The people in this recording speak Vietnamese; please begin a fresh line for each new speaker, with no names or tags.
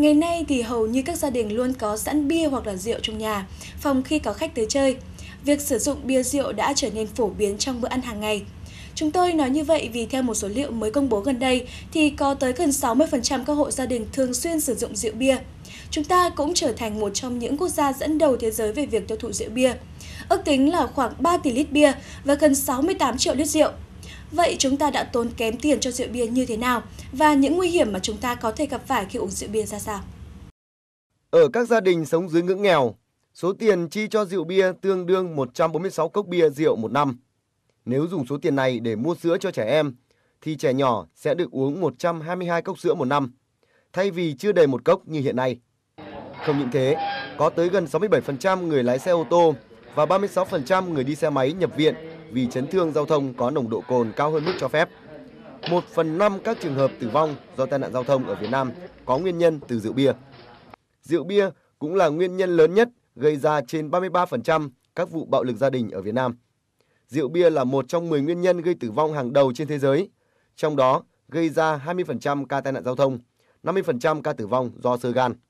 Ngày nay thì hầu như các gia đình luôn có sẵn bia hoặc là rượu trong nhà, phòng khi có khách tới chơi. Việc sử dụng bia rượu đã trở nên phổ biến trong bữa ăn hàng ngày. Chúng tôi nói như vậy vì theo một số liệu mới công bố gần đây thì có tới gần 60% các hộ gia đình thường xuyên sử dụng rượu bia. Chúng ta cũng trở thành một trong những quốc gia dẫn đầu thế giới về việc tiêu thụ rượu bia. Ước tính là khoảng 3 tỷ lít bia và gần 68 triệu lít rượu. Vậy chúng ta đã tốn kém tiền cho rượu bia như thế nào và những nguy hiểm mà chúng ta có thể gặp phải khi uống rượu bia ra sao?
Ở các gia đình sống dưới ngưỡng nghèo, số tiền chi cho rượu bia tương đương 146 cốc bia rượu một năm. Nếu dùng số tiền này để mua sữa cho trẻ em, thì trẻ nhỏ sẽ được uống 122 cốc sữa một năm, thay vì chưa đầy một cốc như hiện nay. Không những thế, có tới gần 67% người lái xe ô tô và 36% người đi xe máy nhập viện vì chấn thương giao thông có nồng độ cồn cao hơn mức cho phép. Một phần năm các trường hợp tử vong do tai nạn giao thông ở Việt Nam có nguyên nhân từ rượu bia. Rượu bia cũng là nguyên nhân lớn nhất gây ra trên 33% các vụ bạo lực gia đình ở Việt Nam. Rượu bia là một trong 10 nguyên nhân gây tử vong hàng đầu trên thế giới, trong đó gây ra 20% ca tai nạn giao thông, 50% ca tử vong do sơ gan.